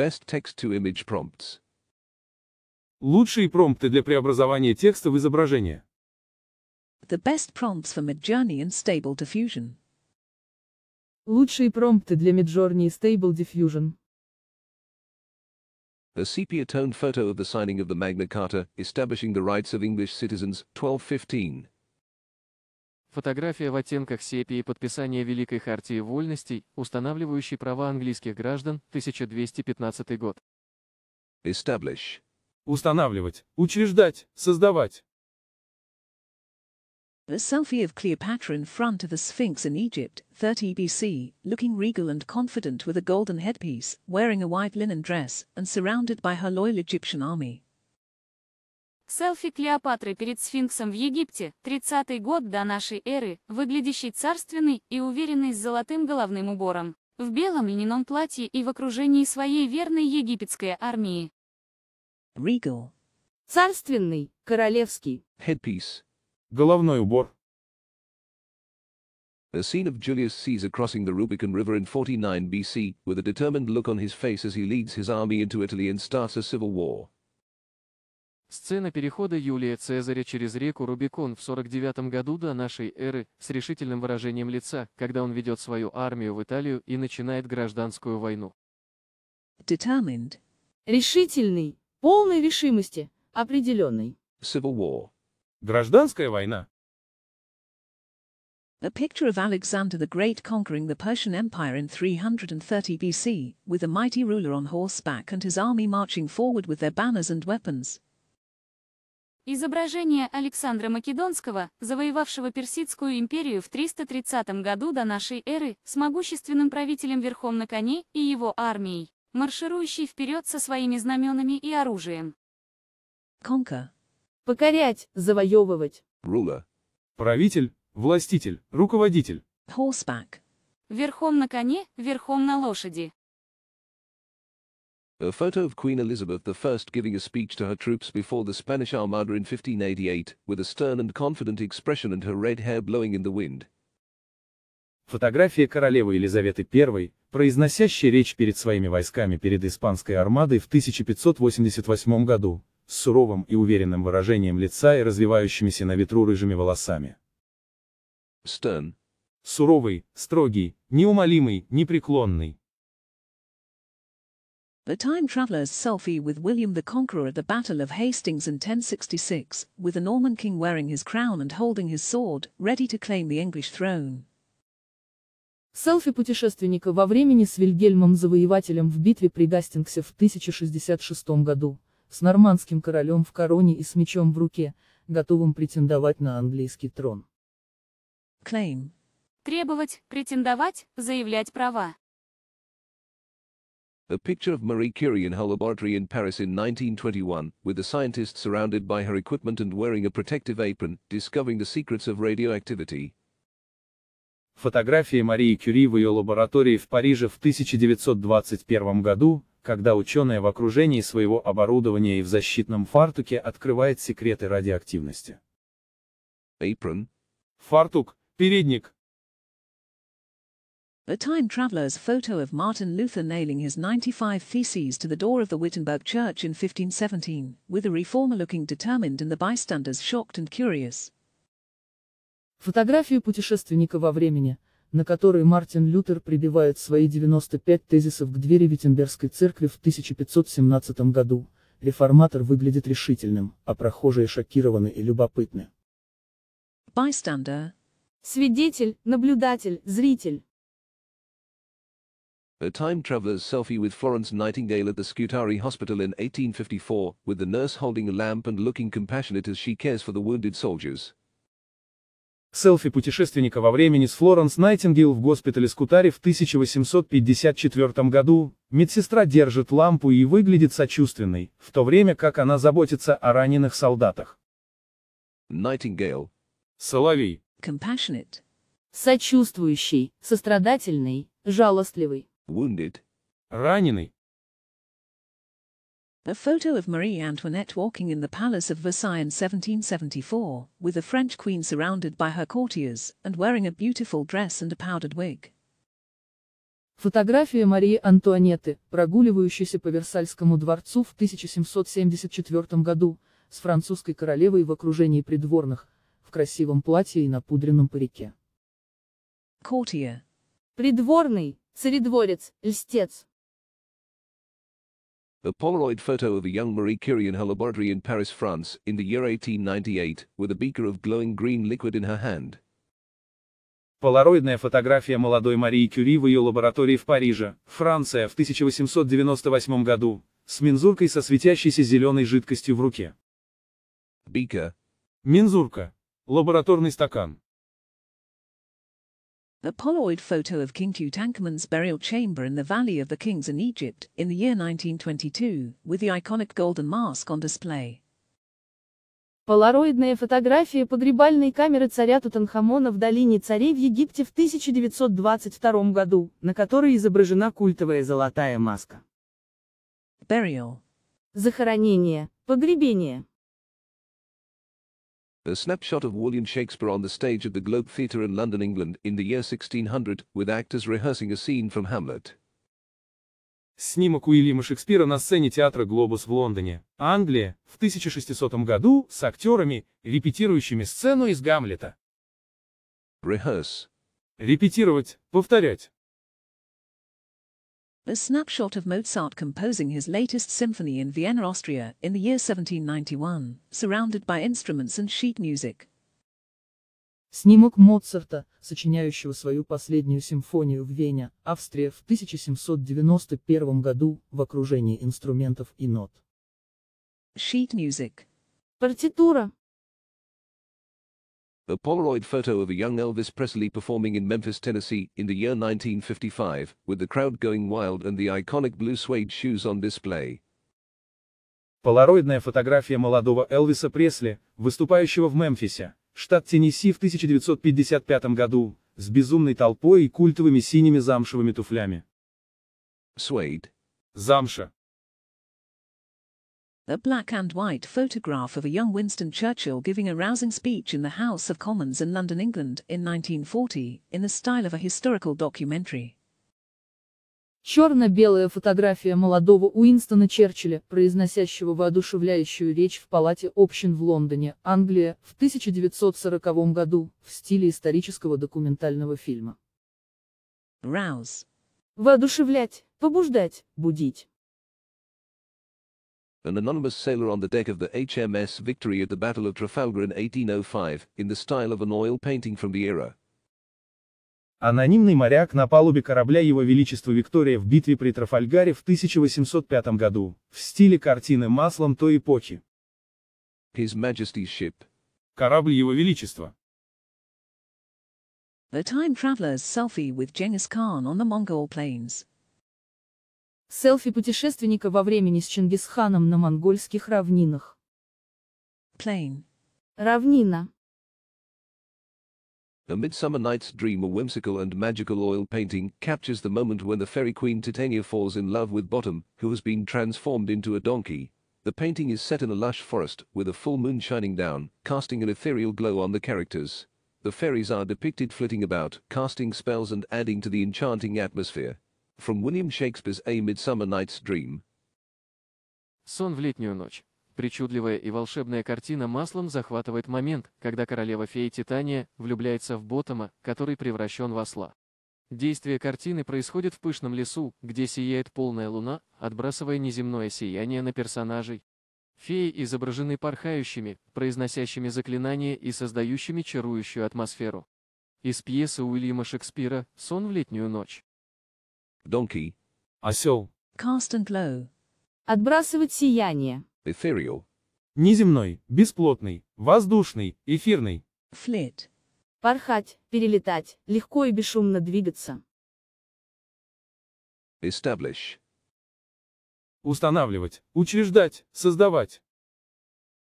best text-to-image prompts. Лучшие промпты для преобразования текста в изображение. The best prompts for Midjourney and Stable Diffusion. Лучшие промпты для Midjourney и Stable Diffusion. A sepia-toned photo of the signing of the Magna Carta, establishing the rights of English citizens, 1215. Фотография в оттенках сепии подписания Великой Хартии Вольностей, устанавливающей права английских граждан, 1215 год. Establish. Устанавливать, учреждать, создавать. The selfie of Cleopatra in front of the Sphinx in Egypt, 30 BC, looking regal and confident with a golden headpiece, wearing a white linen dress, and surrounded by her loyal Egyptian army. Селфи Клеопатры перед сфинксом в Египте, 30-й год до нашей эры, выглядящий царственный и уверенный с золотым головным убором, в белом льняном платье и в окружении своей верной египетской армии. Regal. Царственный, королевский. Headpiece. Головной убор. A scene of Julius Caesar crossing the Rubicon River in 49 BC, with a determined look on his face as he leads his army into Italy and starts a civil war. Сцена перехода Юлия Цезаря через реку Рубикон в 49 году до нашей эры с решительным выражением лица, когда он ведет свою армию в Италию и начинает гражданскую войну. Determined. Решительный, полной решимости, определенный. Civil War. Гражданская война. A picture of Alexander the Great conquering the Persian Empire in 330 BC, with a mighty ruler on horseback and his army marching forward with their banners and weapons. Изображение Александра Македонского, завоевавшего Персидскую империю в 330 году до нашей эры, с могущественным правителем верхом на коне и его армией, марширующей вперед со своими знаменами и оружием. Conquer. Покорять, завоевывать. Рула. Правитель, властитель, руководитель. Horseback. Верхом на коне, верхом на лошади. A photo of Queen Elizabeth I giving a speech to her troops before the Spanish Armada in 1588, with a stern and confident expression and her red hair blowing in the wind. Фотография королевы Елизаветы I, произносящей речь перед своими войсками перед Испанской армадой в 1588 году, с суровым и уверенным выражением лица и развивающимися на ветру рыжими волосами. Stern. Суровый, строгий, неумолимый, непреклонный. The time traveler's selfie with William the Conqueror at the Battle of Hastings in 1066, with a Norman king wearing his crown and holding his sword, ready to claim the English throne. Селфи путешественника во времени с Вильгельмом Завоевателем в битве при Гастингсе в 1066 году, с нормандским королем в короне и с мечом в руке, готовым претендовать на английский трон. Claim. Требовать, претендовать, заявлять права. A picture of Marie Curie in her laboratory in Paris in 1921, with the scientist surrounded by her equipment and wearing a protective apron, discovering the secrets of radioactivity. Фотографии Марии Кюри в ее лаборатории в Париже в 1921 году, когда ученая в окружении своего оборудования и в защитном фартуке открывает секреты радиоактивности. Apron. Фартук, передник, A time traveler's photo of Martin Luther nailing his 95 theses to the door of the Wittenberg church in 1517, with the reformer looking determined and the bystanders shocked and curious. Фотографию путешественника во времени, на которой Мартин Лютер прибивает свои 95 тезисов к двери Виттенбергской церкви в 1517 году, реформатор выглядит решительным, а прохожие шокированы и любопытны. Bystander. Свидетель, наблюдатель, зритель. A time traveler's selfie with Florence Nightingale at the Scutari Hospital in 1854, with the nurse holding a lamp and looking compassionate as she cares for the wounded soldiers. Селфи путешественника во времени с Флоренс Найтингейл в госпитале Скутари в 1854 году, медсестра держит лампу и выглядит сочувственной, в то время как она заботится о раненых солдатах. Nightingale, Соловей. Compassionate. Сочувствующий, сострадательный, жалостливый. Wounded. Раненый. A photo of Marie Antoinette walking in the Palace of Versailles in 1774, with the French queen surrounded by her courtiers and wearing a beautiful dress and a powdered wig. Фотография Марии Антуанетты, прогуливающейся по Версальскому дворцу в 1774 году, с французской королевой в окружении придворных, в красивом платье и на пудренном парике. Courtier. Придворный. Царедворец, льстец. A Polaroid photo of a young Marie Curie in her laboratory in Paris, France, in the year 1898, with a beaker of glowing green liquid in her hand. Полароидная фотография молодой Марии Кюри в ее лаборатории в Париже, Франция, в 1898 году, с мензуркой со светящейся зеленой жидкостью в руке. Бика, Мензурка. Лабораторный стакан. The Polaroid photo of King Tutankhamun's burial chamber in the Valley of the Kings in Egypt in the year 1922, with the iconic golden mask on display. Полароидные фотографии погребальной камеры царя Тутанхамона в долине царей в Египте в 1922 году, на которой изображена культовая золотая маска. Burial. Захоронение, погребение. A snapshot of William Shakespeare on the stage of the Globe Theatre in London, England in the year 1600, with actors rehearsing a scene from Hamlet. Снимок Уильяма Шекспира на сцене театра «Глобус» в Лондоне, Англия, в 1600 году, с актерами, репетирующими сцену из Гамлета. Rehearse. Репетировать, повторять. A snapshot of Mozart composing his latest symphony in Vienna, Austria, in the year 1791, surrounded by instruments and sheet music. Снимок Моцарта, сочиняющего свою последнюю симфонию в Вене, Австрия в 1791 году, в окружении инструментов и нот. Sheet music. Партитура a Polaroid photo of a young Elvis Presley performing in Memphis, Tennessee in the year 1955, with the crowd going wild and the iconic blue suede shoes on display. Полароидная фотография молодого Элвиса Пресли, выступающего в Мемфисе, штат Теннесси в 1955 году, с безумной толпой и культовыми синими замшевыми туфлями. Suede. Замша. a black and white photograph of a young Winston Churchill giving a rousing speech in the House of Commons in London, England, in 1940, in the style of a historical documentary. Черно-белая фотография молодого Уинстона Черчилля, произносящего воодушевляющую речь в Палате общин в Лондоне, Англия, в 1940 году, в стиле исторического документального фильма. Rouse. Воодушевлять, побуждать, будить. an anonymous sailor on the deck of the HMS Victory at the Battle of Trafalgar in 1805, in the style of an oil painting from the era. Анонимный моряк на палубе корабля Его Величества Виктория в битве при Трафальгаре в 1805 году, в стиле картины маслом той эпохи. His Majesty's ship. Корабль Его Величества. The time traveler's selfie with Genghis Khan on the Mongol plains. Селфи путешественника во времени с Чингисханом на монгольских равнинах. Plain. Равнина. A Midsummer Night's Dream a whimsical and magical oil painting captures the moment when the fairy queen Titania falls in love with Bottom, who has been transformed into a donkey. The painting is set in a lush forest, with a full moon shining down, casting an ethereal glow on the characters. The fairies are depicted flitting about, casting spells and adding to the enchanting atmosphere. From William Shakespeare's A Midsummer Night's Dream. Сон в летнюю ночь. Причудливая и волшебная картина маслом захватывает момент, когда королева феи Титания влюбляется в Ботома, который превращен в осла. Действие картины происходит в пышном лесу, где сияет полная луна, отбрасывая неземное сияние на персонажей. Феи изображены порхающими, произносящими заклинания и создающими чарующую атмосферу. Из пьесы Уильяма Шекспира «Сон в летнюю ночь». Donkey. Осел. Cast and glow. Отбрасывать сияние. Ethereal. Неземной, бесплотный, воздушный, эфирный. Flit. Порхать, перелетать, легко и бесшумно двигаться. Establish. Устанавливать, учреждать, создавать.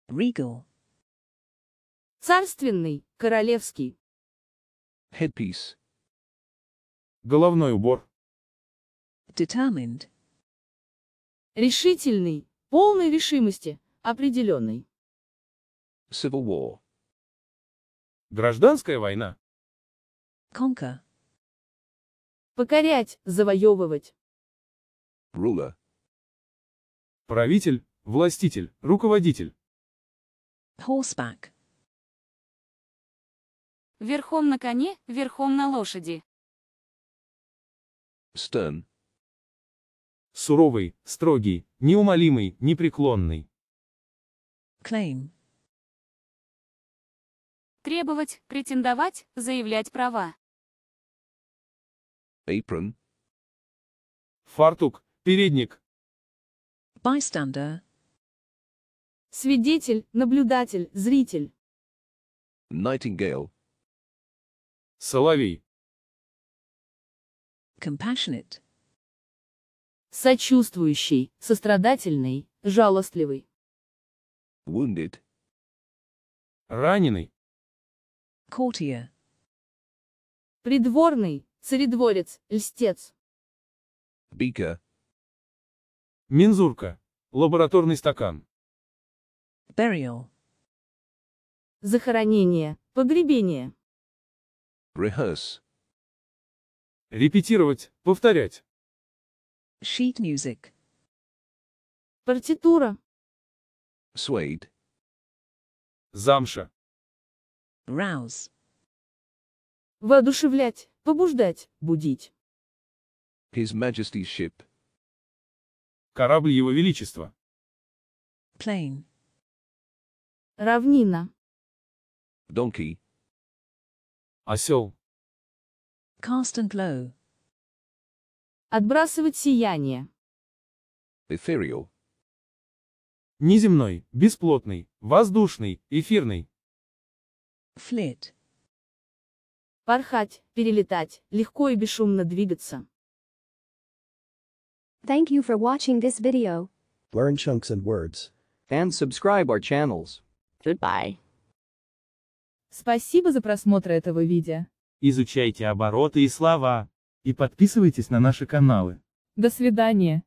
Regal. Царственный, королевский. Headpiece. Головной убор. Determined. Решительный, полной решимости, определенный. Civil War. Гражданская война. Conquer. Покорять, завоевывать. Ruler. Правитель, властитель, руководитель. Horseback. Верхом на коне, верхом на лошади. Stern суровый, строгий, неумолимый, непреклонный. Claim. Требовать, претендовать, заявлять права. Apron. Фартук, передник. Bystander. Свидетель, наблюдатель, зритель. Nightingale. Соловей. Compassionate сочувствующий, сострадательный, жалостливый. Wounded. Раненый. Courtier. Придворный, царедворец, льстец. Beaker. Мензурка. Лабораторный стакан. Burial. Захоронение, погребение. Rehearse. Репетировать, повторять. Sheet music. Партитура. Suede. Замша. Rouse. Воодушевлять, побуждать, будить. His Majesty's ship. Корабль Его Величества. Plain. Равнина. Donkey. Осел. Cast and low. Отбрасывать сияние. Ethereal. Неземной, бесплотный, воздушный, эфирный. Flit. Порхать, перелетать, легко и бесшумно двигаться. Thank you for watching this video. Learn chunks and words. And subscribe our channels. Goodbye. Спасибо за просмотр этого видео. Изучайте обороты и слова и подписывайтесь на наши каналы. До свидания.